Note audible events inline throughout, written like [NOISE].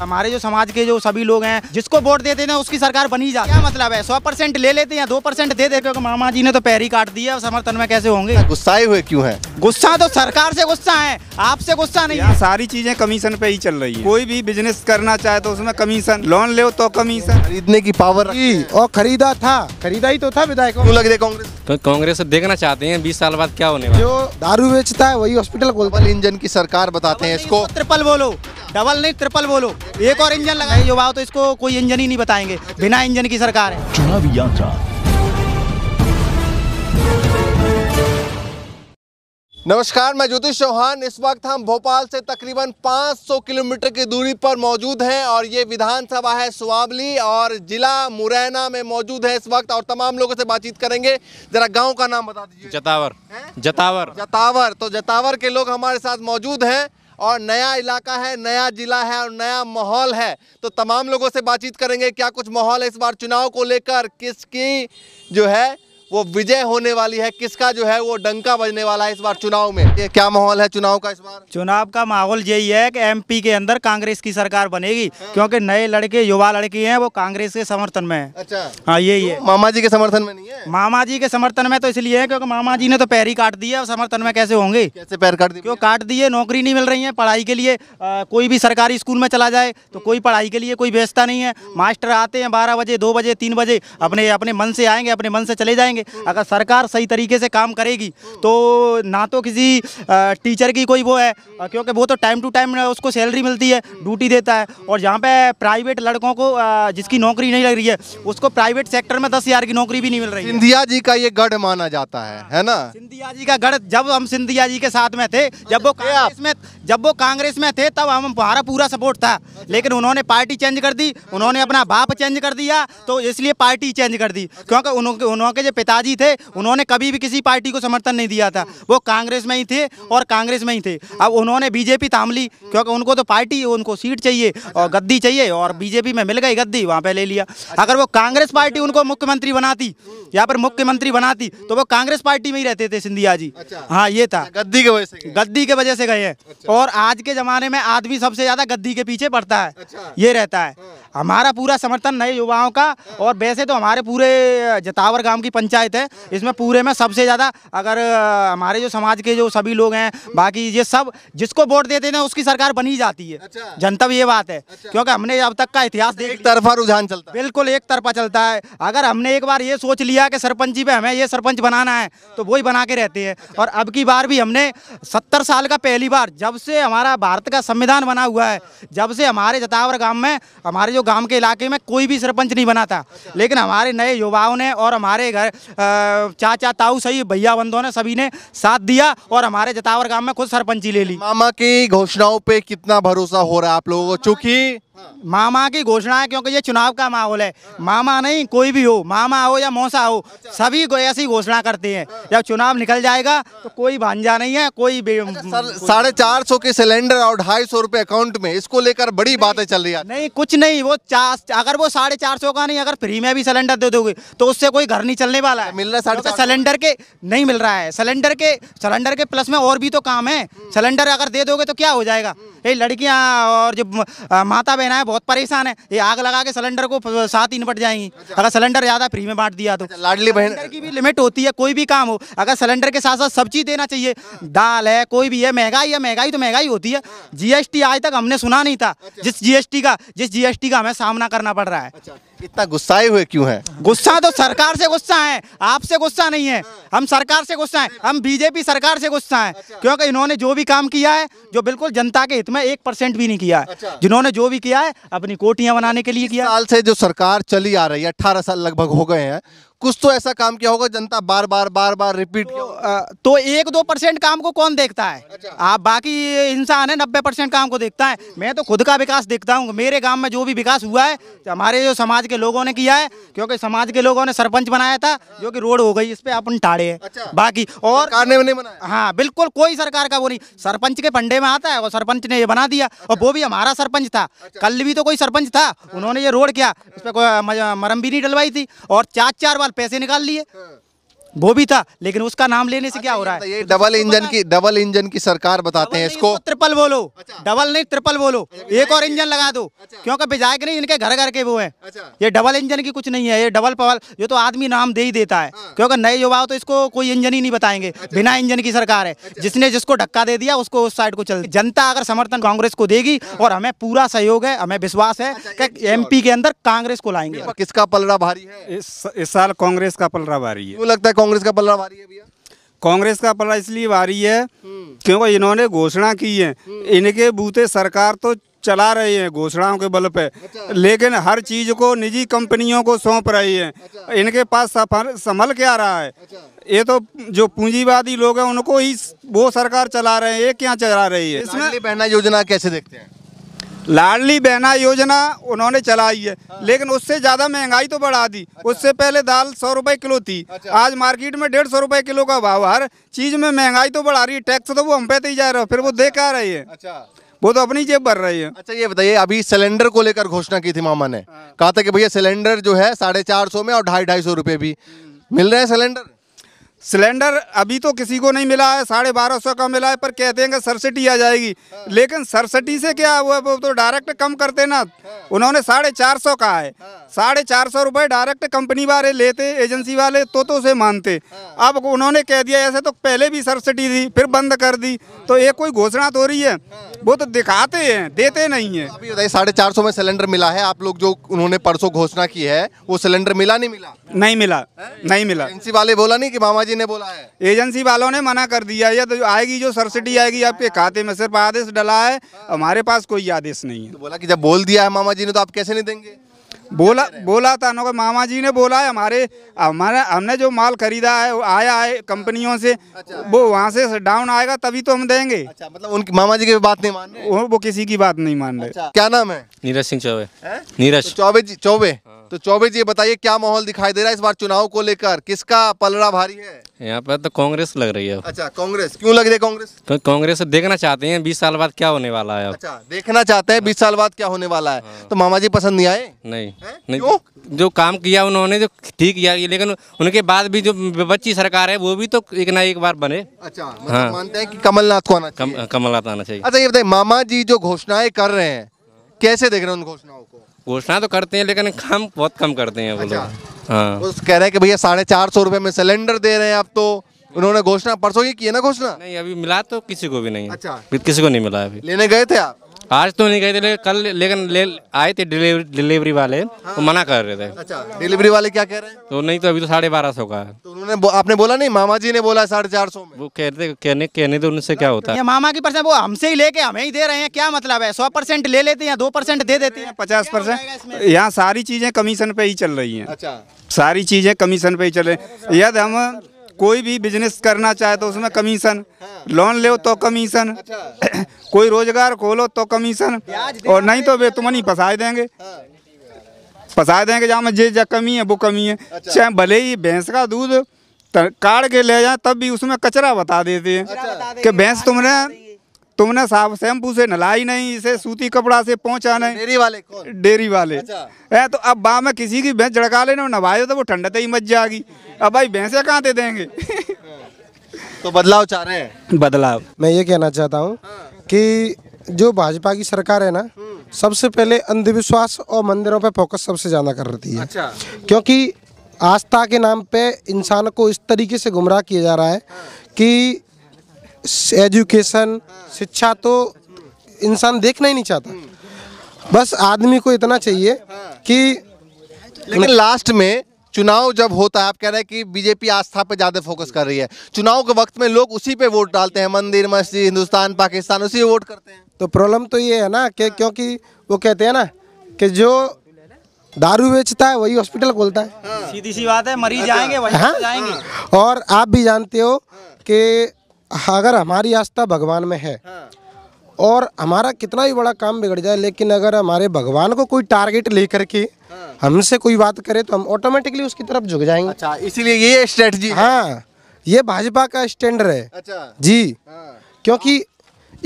हमारे जो समाज के जो सभी लोग हैं जिसको वोट देते हैं उसकी सरकार बनी जाती है क्या मतलब है सौ परसेंट ले लेते हैं दो परसेंट दे देते मामा जी ने तो पैर ही काट दिया समर्थन में कैसे होंगे गुस्साए हुए क्यों है गुस्सा तो सरकार से गुस्सा है आपसे गुस्सा नहीं है सारी चीजें कमीशन पे ही चल रही है कोई भी बिजनेस करना चाहे तो उसमें कमीशन लोन ले तो कमीशन खरीदने की पावर और खरीदा था खरीदा ही तो था विधायक लग रही कांग्रेस तो कांग्रेस देखना चाहते हैं बीस साल बाद क्या होने जो दारू बेचता है वही हॉस्पिटल इंजन की सरकार बताते हैं इसको ट्रिपल बोलो डबल नहीं ट्रिपल बोलो एक और इंजन लगाए युवा तो इसको कोई इंजन ही नहीं बताएंगे बिना इंजन की सरकार है चुनावी यात्रा नमस्कार मैं ज्योतिष चौहान इस वक्त हम भोपाल से तकरीबन 500 किलोमीटर की दूरी पर मौजूद हैं और ये विधानसभा है सुवाबली और जिला मुरैना में मौजूद है इस वक्त और तमाम लोगों से बातचीत करेंगे जरा गांव का नाम बता दीजिए जतावर है? जतावर जतावर तो जतावर के लोग हमारे साथ मौजूद हैं और नया इलाका है नया जिला है और नया माहौल है तो तमाम लोगों से बातचीत करेंगे क्या कुछ माहौल है इस बार चुनाव को लेकर किसकी जो है वो विजय होने वाली है किसका जो है वो डंका बजने वाला है इस बार चुनाव में ये क्या माहौल है चुनाव का इस बार चुनाव का माहौल यही है कि एमपी के अंदर कांग्रेस की सरकार बनेगी हाँ। क्योंकि नए लड़के युवा लड़के हैं वो कांग्रेस के समर्थन में अच्छा हाँ यही तो है मामा जी के समर्थन में नहीं है मामा जी के समर्थन में तो इसलिए है क्योंकि मामा जी ने तो पैर ही काट दिया और समर्थन में कैसे होंगे कैसे पैर काट दिए क्यों काट दिए नौकरी नहीं मिल रही है पढ़ाई के लिए कोई भी सरकारी स्कूल में चला जाए तो कोई पढ़ाई के लिए कोई व्यवस्था नहीं है हम्म। मास्टर आते हैं बारह बजे दो बजे तीन बजे अपने अपने मन से आएंगे अपने मन से चले जाएंगे जाएंगे अगर सरकार सही तरीके से काम करेगी तो ना तो किसी टीचर की कोई वो है क्योंकि वो तो टाइम टू टाइम उसको सैलरी मिलती है ड्यूटी देता है और जहाँ पे प्राइवेट लड़कों को जिसकी नौकरी नहीं लग रही है उसको प्राइवेट सेक्टर में दस हज़ार की नौकरी भी नहीं मिल रही सिंधिया जी का ये गढ़ माना जाता है है ना सिंधिया जी का गढ़ जब हम सिंधिया जी के साथ में थे जब वो अच्छा, कांग्रेस में जब वो कांग्रेस में थे तब हम हमारा पूरा सपोर्ट था लेकिन उन्होंने पार्टी चेंज कर दी उन्होंने अपना बाप चेंज कर दिया तो इसलिए पार्टी चेंज कर दी क्योंकि उन्होंने उन्होंने जो पिताजी थे उन्होंने कभी भी किसी पार्टी को समर्थन नहीं दिया था वो कांग्रेस में ही थे और कांग्रेस में ही थे अब उन्होंने बीजेपी थाम ली क्योंकि उनको तो पार्टी उनको सीट चाहिए और गद्दी चाहिए और बीजेपी में मिल गई गद्दी वहाँ पर ले लिया अगर वो कांग्रेस पार्टी उनको मुख्यमंत्री बनाती या पर मुख्यमंत्री बनाती तो वो कांग्रेस पार्टी में ही रहते थे सिंधिया जी अच्छा। हाँ ये था गद्दी के वजह से गद्दी के वजह से गए हैं अच्छा। और आज के ज़माने में आदमी सबसे ज़्यादा गद्दी के पीछे पड़ता है अच्छा। ये रहता है हाँ। हमारा पूरा समर्थन नए युवाओं का और वैसे तो हमारे पूरे जतावर गांव की पंचायत है इसमें पूरे में सबसे ज़्यादा अगर हमारे जो समाज के जो सभी लोग हैं बाकी ये सब जिसको वोट देते हैं उसकी सरकार बनी जाती है अच्छा। जनता भी ये बात है अच्छा। क्योंकि हमने अब तक का इतिहास देख तरफा रुझान चलता है बिल्कुल एक तरफा चलता है अगर हमने एक बार ये सोच लिया कि जी पे हमें ये सरपंच बनाना है तो वो बना के रहते हैं अच्छा। और अब की बार भी हमने सत्तर साल का पहली बार जब से हमारा भारत का संविधान बना हुआ है जब से हमारे जतावर गाँव में हमारे जो गांव के इलाके में कोई भी सरपंच नहीं बना था अच्छा। लेकिन हमारे नए युवाओं ने और हमारे घर चाचा ताऊ सही भैया बंधुओं ने सभी ने साथ दिया और हमारे जतावर गाँव में खुद सरपंच ले ली मामा की घोषणाओं पर कितना भरोसा हो रहा है आप लोगों को चूंकि हाँ। मामा की घोषणा है क्योंकि ये चुनाव का माहौल है हाँ। मामा नहीं कोई भी हो मामा हो या मौसा हो अच्छा। सभी ऐसी घोषणा करते हैं हाँ। जब चुनाव निकल जाएगा तो कोई भांजा नहीं है कोई अच्छा, साढ़े चार सौ के सिलेंडर और ढाई सौ रूपए अकाउंट में इसको लेकर बड़ी बातें चल रही है नहीं कुछ नहीं वो अगर वो साढ़े चार सौ का नहीं अगर फ्री में भी सिलेंडर दे दोगे तो उससे कोई घर नहीं चलने वाला है मिल रहा है सिलेंडर के नहीं मिल रहा है सिलेंडर के सिलेंडर के प्लस में और भी तो काम है हम्म। सिलेंडर अगर दे दोगे तो क्या हो जाएगा हम्म। ये लड़कियाँ और जो माता बहना है बहुत परेशान है ये आग लगा के सिलेंडर को साथ ही निपट जाएंगी अच्छा। अगर सिलेंडर ज़्यादा फ्री में बांट दिया तो अच्छा, लाडली बहन की भी लिमिट होती है कोई भी काम हो अगर सिलेंडर के साथ साथ सब्जी देना चाहिए हाँ। दाल है कोई भी है महंगाई है महंगाई तो महंगाई होती है जीएसटी हाँ। आज तक हमने सुना नहीं था अच्छा। जिस जीएसटी का जिस जीएसटी का हमें सामना करना पड़ रहा है इतना गुस्साए हुए क्यों हैं गुस्सा तो सरकार से गुस्सा है आपसे गुस्सा नहीं है हम सरकार से गुस्सा है हम बीजेपी सरकार से गुस्सा है अच्छा। क्योंकि इन्होंने जो भी काम किया है जो बिल्कुल जनता के हित में एक परसेंट भी नहीं किया है अच्छा। जिन्होंने जो भी किया है अपनी कोटियां बनाने के लिए किया साल से जो सरकार चली आ रही है अट्ठारह साल लगभग हो गए हैं कुछ तो ऐसा काम किया होगा जनता बार बार बार बार रिपीट तो, तो एक दो परसेंट काम को कौन देखता है अच्छा। आप बाकी इंसान है नब्बे परसेंट काम को देखता है मैं तो खुद का विकास देखता हूँ मेरे गांव में जो भी विकास हुआ है तो हमारे जो समाज के लोगों ने किया है क्योंकि समाज के लोगों ने सरपंच बनाया था जो कि रोड हो गई इस पर अपन टाड़े है अच्छा। बाकी और हाँ बिल्कुल कोई सरकार का वो नहीं सरपंच के पंडे में आता है और सरपंच ने ये बना दिया और अच्छा। वो भी हमारा सरपंच था अच्छा। कल भी तो कोई सरपंच था अच्छा। उन्होंने ये रोड किया उस पर मरम भी नहीं डलवाई थी और चार चार बार पैसे निकाल लिए हाँ। वो भी था लेकिन उसका नाम लेने से क्या अच्छा, हो रहा है ये डबल इंजन की डबल इंजन की सरकार बताते हैं इसको ट्रिपल बोलो डबल अच्छा। नहीं ट्रिपल बोलो अच्छा, एक और इंजन लगा दो क्योंकि विधायक नहीं इनके घर घर के वो है ये डबल इंजन की कुछ नहीं है ये डबल पवल ये तो आदमी नाम दे ही देता है हाँ। क्योंकि नए युवाओं तो इसको कोई इंजन ही नहीं बताएंगे बिना इंजन की सरकार है जिसने जिसको धक्का दे दिया उसको उस साइड को चल जनता अगर समर्थन कांग्रेस को देगी हाँ। और हमें पूरा सहयोग है हमें विश्वास है कि पी के अंदर कांग्रेस को लाएंगे किसका पलड़ा भारी है इस साल कांग्रेस का पलड़ा भारी है लगता है कांग्रेस का पल्ला भारी है भैया कांग्रेस का पल्ला इसलिए भारी है हम्म। क्योंकि इन्होंने घोषणा की है हम्म। इनके बूते सरकार तो चला रहे हैं घोषणाओं के बल पे अच्छा। लेकिन हर चीज़ को निजी कंपनियों को सौंप रहे है अच्छा। इनके पास सफल संभल क्या रहा है अच्छा। ये तो जो पूंजीवादी लोग हैं उनको ही वो सरकार चला रहे हैं ये क्या चला रही है इसमें पहना योजना कैसे देखते हैं लाडली बहना योजना उन्होंने चलाई है हाँ। लेकिन उससे ज़्यादा महंगाई तो बढ़ा दी अच्छा। उससे पहले दाल सौ रुपए किलो थी अच्छा। आज मार्केट में डेढ़ सौ रुपए किलो का भाव हर चीज़ में महंगाई तो बढ़ा रही है टैक्स तो वो हम पे ही जा रहा है फिर वो अच्छा। देख आ रहे हैं अच्छा। वो तो अपनी जेब भर रही है अच्छा ये बताइए अभी सिलेंडर को लेकर घोषणा की थी मामा ने हाँ। कहा था कि भैया सिलेंडर जो है साढ़े चार सौ में और ढाई ढाई सौ भी हम्म। मिल रहे हैं सिलेंडर सिलेंडर अभी तो किसी को नहीं मिला है साढ़े बारह सौ का मिला है पर कहते हैं कि सरसटी आ जाएगी लेकिन सरसटी से क्या हुआ वो तो डायरेक्ट कम करते ना उन्होंने साढ़े चार सौ कहा है साढ़े चार सौ रुपये डायरेक्ट कंपनी वाले लेते एजेंसी वाले तो तो उसे मानते अब उन्होंने कह दिया ऐसे तो पहले भी सरसटी दी फिर बंद कर दी तो ये कोई घोषणा तो रही है वो तो दिखाते हैं देते नहीं है साढ़े चार सौ में सिलेंडर मिला है आप लोग जो उन्होंने परसों घोषणा की है वो सिलेंडर मिला नहीं मिला नहीं मिला नहीं मिला एजेंसी वाले बोला नहीं कि मामा जी ने बोला है एजेंसी वालों ने मना कर दिया है तो आएगी जो सब्सिडी आएगी आपके खाते में सिर्फ आदेश डला है हमारे पास कोई आदेश नहीं है तो बोला कि जब बोल दिया है मामा जी ने तो आप कैसे नहीं देंगे बोला बोला था ना मामा जी ने बोला है हमारे हमारे हमने जो माल खरीदा है आया है कंपनियों से अच्छा। वो वहाँ से डाउन आएगा तभी तो हम देंगे अच्छा मतलब उनकी मामा जी की बात नहीं मान रहे वो, वो किसी की बात नहीं मान रहे अच्छा। क्या नाम है नीरज सिंह चौबे नीरज तो चौबे जी चौबे हाँ। तो चौबे जी बताइए क्या माहौल दिखाई दे रहा है इस बार चुनाव को लेकर किसका पलड़ा भारी है यहाँ पर तो कांग्रेस लग रही है अच्छा कांग्रेस क्यों लग रही है कांग्रेस तो कांग्रेस देखना चाहते हैं बीस साल बाद क्या होने वाला है अच्छा देखना चाहते हैं बीस साल बाद क्या होने वाला है हाँ। तो मामा जी पसंद नहीं आए नहीं जो काम किया उन्होंने जो ठीक किया लेकिन उनके बाद भी जो बच्ची सरकार है वो भी तो एक ना एक बार बने अच्छा मतलब हाँ मानते हैं कि कमलनाथ को आना कमलनाथ आना चाहिए अच्छा ये बताइए मामा जी जो घोषणाएं कर रहे हैं कैसे देख रहे हैं उन घोषणाओं को घोषणा तो करते हैं लेकिन काम बहुत कम करते हैं वो अच्छा। लोग हाँ उस तो कह रहे हैं कि भैया साढ़े चार सौ रुपये में सिलेंडर दे रहे हैं आप तो उन्होंने घोषणा परसों की है ना घोषणा नहीं अभी मिला तो किसी को भी नहीं अच्छा किसी को नहीं मिला अभी लेने गए थे आप आज तो नहीं गए थे लेकिन कल लेकिन ले आए थे डिलीवरी डिलीवरी वाले हाँ। तो मना कर रहे थे अच्छा डिलीवरी वाले क्या कह रहे हैं तो नहीं तो अभी तो साढ़े बारह सौ का है तो उन्होंने बो, आपने बोला नहीं मामा जी ने बोला साढ़े चार सौ वो कहते कहने कहने तो उनसे क्या होता है मामा की परसेंट वो हमसे ही लेके हमें ही दे रहे हैं क्या मतलब है सौ परसेंट ले लेते हैं दो परसेंट दे देते हैं पचास परसेंट यहाँ सारी चीजें कमीशन पे ही चल रही है अच्छा सारी चीजें कमीशन पे ही चल रही यदि हम कोई भी बिजनेस करना चाहे तो उसमें कमीशन लोन ले तो कमीशन अच्छा। [CLEARS THROAT] कोई रोजगार खोलो तो कमीशन और नहीं तो वे नहीं फंसाए देंगे हाँ। फंसाए देंगे जहाँ में जे जहाँ कमी है वो कमी है अच्छा। चाहे भले ही भैंस का दूध काट के ले जाए तब भी उसमें कचरा बता देते हैं अच्छा। कि भैंस तुमने तुमने साहब शैम्पू से नलाई नहीं इसे अच्छा। सूती कपड़ा से पहुंचा अच्छा, नहीं डेरी वाले कौन डेरी वाले अच्छा तो अब बा में किसी की भैंस झड़का लेने नवायो तो वो ठंड ही मच जाएगी अब भाई भैंसे कहाँ दे देंगे तो बदलाव चाह रहे हैं बदलाव मैं ये कहना चाहता हूँ हाँ। कि जो भाजपा की सरकार है ना हम्म। सबसे पहले अंधविश्वास और मंदिरों पर फोकस सबसे ज़्यादा कर रही है अच्छा। क्योंकि आस्था के नाम पे इंसान को इस तरीके से गुमराह किया जा रहा है हाँ। कि एजुकेशन शिक्षा तो इंसान देखना ही नहीं चाहता बस आदमी को इतना चाहिए कि लेकिन लास्ट में चुनाव जब होता है आप कह रहे हैं कि बीजेपी आस्था पे ज़्यादा फोकस कर रही है चुनाव के वक्त में लोग उसी पे वोट डालते हैं मंदिर मस्जिद हिंदुस्तान पाकिस्तान उसी पे वोट करते हैं तो प्रॉब्लम तो ये है ना कि क्योंकि वो कहते हैं ना कि जो दारू बेचता है वही हॉस्पिटल खोलता है सीधी सी बात है मरीज अच्छा। आएंगे वही हाँ। जाएंगे और आप भी जानते हो कि अगर हमारी आस्था भगवान में है हाँ। और हमारा कितना भी बड़ा काम बिगड़ जाए लेकिन अगर हमारे भगवान को कोई टारगेट लेकर के हाँ। हमसे कोई बात करे तो हम ऑटोमेटिकली उसकी तरफ झुक जाएंगे अच्छा इसीलिए ये स्ट्रेटजी हाँ ये भाजपा का स्टैंडर है अच्छा जी हाँ। क्योंकि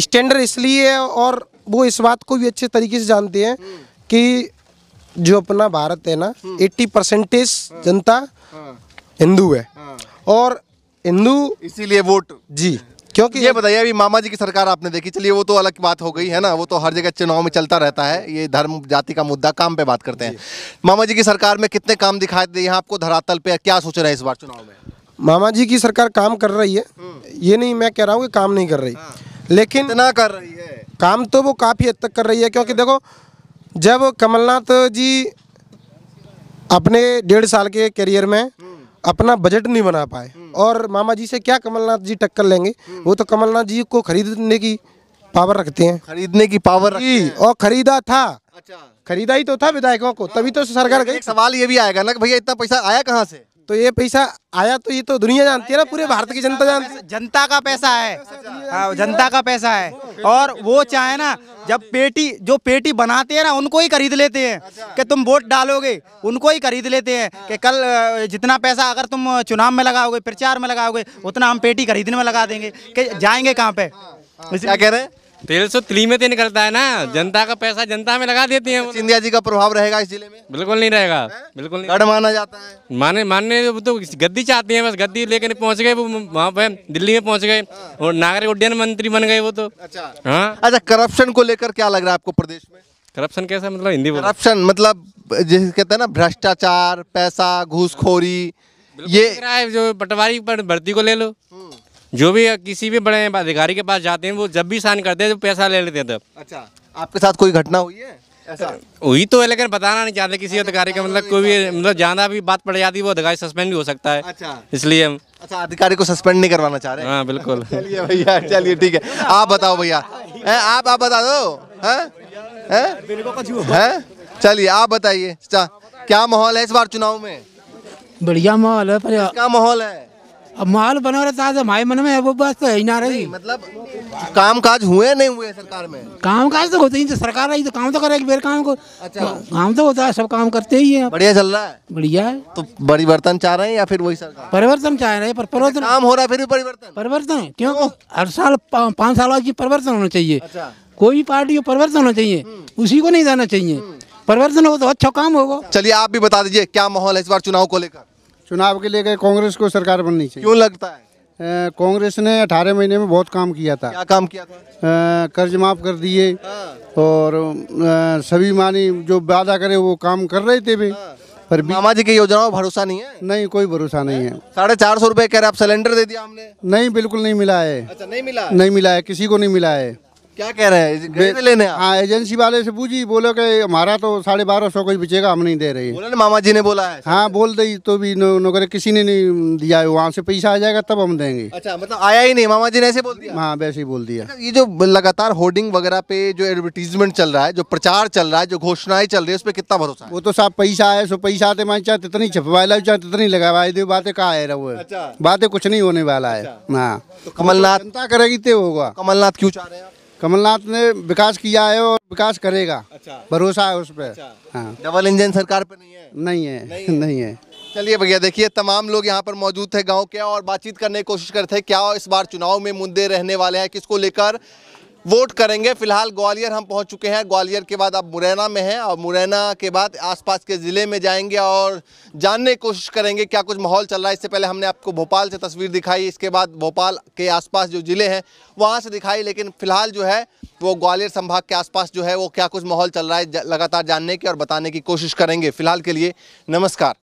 स्टैंडर इसलिए है और वो इस बात को भी अच्छे तरीके से जानते हैं हम्म। कि जो अपना भारत है ना एट्टी हम्म। परसेंटेज जनता हाँ। हाँ। हिंदू है हाँ। और हिंदू इसीलिए वोट जी क्योंकि ये बताइए अभी मामा जी की सरकार आपने देखी चलिए वो तो अलग बात हो गई है ना वो तो हर जगह चुनाव में चलता रहता है ये धर्म जाति का मुद्दा काम पे बात करते हैं मामा जी की सरकार में कितने काम दिखाई दे आपको धरातल पे क्या सोच रहे हैं इस बार चुनाव में मामा जी की सरकार काम कर रही है हम्म। ये नहीं मैं कह रहा हूँ कि काम नहीं कर रही हाँ। लेकिन ना कर रही है काम तो वो काफ़ी हद तक कर रही है क्योंकि देखो जब कमलनाथ जी अपने डेढ़ साल के करियर में हम्म। अपना बजट नहीं बना पाए हम्म। और मामा जी से क्या कमलनाथ जी टक्कर लेंगे वो तो कमलनाथ जी को खरीदने की पावर रखते हैं खरीदने की पावर रखते हैं। और खरीदा था अच्छा खरीदा ही तो था विधायकों को तभी तो सरकार का एक सवाल ये भी आएगा ना कि भैया इतना पैसा आया कहाँ से तो ये पैसा आया तो ये तो दुनिया जानती है ना पूरे भारत की जनता जानती है जनता का पैसा है हाँ, जनता का पैसा है और वो चाहे ना जब पेटी जो पेटी बनाते हैं ना उनको ही खरीद लेते हैं कि तुम वोट डालोगे उनको ही खरीद लेते हैं कि कल जितना पैसा अगर तुम चुनाव में लगाओगे प्रचार में लगाओगे उतना हम पेटी खरीदने में लगा देंगे कि जाएंगे कहाँ पे क्या कह रहे हैं तेल सौ तो तलीमे से निकलता है ना हाँ। जनता का पैसा जनता में लगा देती है सिंधिया जी का प्रभाव रहेगा इस जिले में बिल्कुल नहीं रहेगा बिल्कुल नहीं गढ़ माना जाता है माने मानने तो गद्दी चाहती है बस गद्दी लेकर पहुँच गए वो वहाँ पे दिल्ली में पहुँच गए हाँ। और नागरिक उड्डयन मंत्री बन गए वो तो अच्छा हाँ अच्छा करप्शन को लेकर क्या लग रहा है आपको प्रदेश में करप्शन कैसा मतलब हिंदी करप्शन मतलब जैसे कहते हैं ना भ्रष्टाचार पैसा घूसखोरी ये जो पटवारी पर भर्ती को ले लो हम्म। जो भी किसी भी बड़े अधिकारी के पास जाते हैं वो जब भी साइन करते हैं तो पैसा ले लेते हैं तब तो। अच्छा आपके साथ कोई घटना हुई है ऐसा वही तो है लेकिन बताना नहीं चाहते किसी अच्छा, अधिकारी का मतलब कोई भी मतलब ज्यादा भी बात पड़ जाती है वो अधिकारी सस्पेंड भी हो सकता है अच्छा इसलिए हम अच्छा अधिकारी को सस्पेंड नहीं करवाना चाह रहे हाँ बिल्कुल [LAUGHS] भैया चलिए ठीक है आप बताओ भैया आप आप बता दो चलिए आप बताइए अच्छा, क्या माहौल है इस बार चुनाव में बढ़िया माहौल है क्या माहौल है अब माहौल बना रहता है हमारे मन में वो बात तो है ही ना रही मतलब काम काज हुए नहीं हुए सरकार में काम काज तो होते ही तो सरकार रही तो काम तो करेगी फिर काम को अच्छा काम तो होता है सब काम करते ही है बढ़िया चल रहा है बढ़िया है तो परिवर्तन चाह रहे हैं या फिर वही सरकार परिवर्तन चाह रहे हैं पर अच्छा, परिवर्तन काम हो रहा है फिर भी परिवर्तन परिवर्तन क्यों हर साल पाँच साल की परिवर्तन होना चाहिए अच्छा। कोई भी पार्टी को परिवर्तन होना चाहिए हम्म। उसी को नहीं जाना चाहिए हम्म। परिवर्तन हो तो अच्छा काम होगा चलिए आप भी बता दीजिए क्या माहौल है इस बार चुनाव को लेकर चुनाव के लिए गए कांग्रेस को सरकार बननी चाहिए क्यों लगता है कांग्रेस ने 18 महीने में बहुत काम किया था क्या काम किया था कर्ज माफ कर दिए हाँ। और आ, सभी मानी जो वादा करे वो काम कर रहे थे भी हाँ। पर सामाजिक योजनाओं भरोसा नहीं है नहीं कोई भरोसा नहीं है साढ़े चार सौ रूपए कह रहे आप सिलेंडर दे दिया हमने नहीं बिल्कुल नहीं मिला है अच्छा नहीं मिला नहीं मिला है किसी को नहीं मिला है क्या कह रहे हैं लेने हाँ एजेंसी वाले से पूछी बोलो कि हमारा तो साढ़े बारह सौ कोई बेचेगा हम नहीं दे रहे हैं मामा जी ने बोला है हाँ बोल दई तो भी नौकरी नौकर किसी ने नहीं दिया है वहाँ से पैसा आ जाएगा तब हम देंगे अच्छा मतलब आया ही नहीं मामा जी ने ऐसे बोल दिया हाँ वैसे ही बोल दिया अच्छा, ये जो लगातार होर्डिंग वगैरह पे जो एडवर्टीजमेंट चल रहा है जो प्रचार चल रहा है जो घोषणाएं चल रही है उस पर कितना भरोसा वो तो साहब पैसा आया सो पैसा आते मैं चाहे तितनी छपवाए लाओ चाहे तितनी लगवाए दे बातें कहा है वो अच्छा। बातें कुछ नहीं होने वाला है अच्छा। हाँ तो कमलनाथ करेगी तो होगा कमलनाथ क्यों चाह रहे हैं कमलनाथ ने विकास किया है और विकास करेगा अच्छा भरोसा है उस पर अच्छा। हाँ डबल इंजन सरकार पे नहीं है नहीं है नहीं [LAUGHS] है, नहीं है। चलिए भैया देखिए तमाम लोग यहाँ पर मौजूद थे गांव के और बातचीत करने की कोशिश करते हैं क्या इस बार चुनाव में मुद्दे रहने वाले हैं किसको लेकर वोट करेंगे फिलहाल ग्वालियर हम पहुंच चुके हैं ग्वालियर के बाद अब मुरैना में हैं और मुरैना के बाद आसपास के ज़िले में जाएंगे और जानने की कोशिश करेंगे क्या कुछ माहौल चल रहा है इससे पहले हमने आपको भोपाल से तस्वीर दिखाई इसके बाद भोपाल के आसपास जो ज़िले हैं वहाँ से दिखाई लेकिन फ़िलहाल जो है वो ग्वालियर संभाग के आसपास जो है वो क्या कुछ माहौल चल रहा है लगातार जानने की और बताने की कोशिश करेंगे फिलहाल के लिए नमस्कार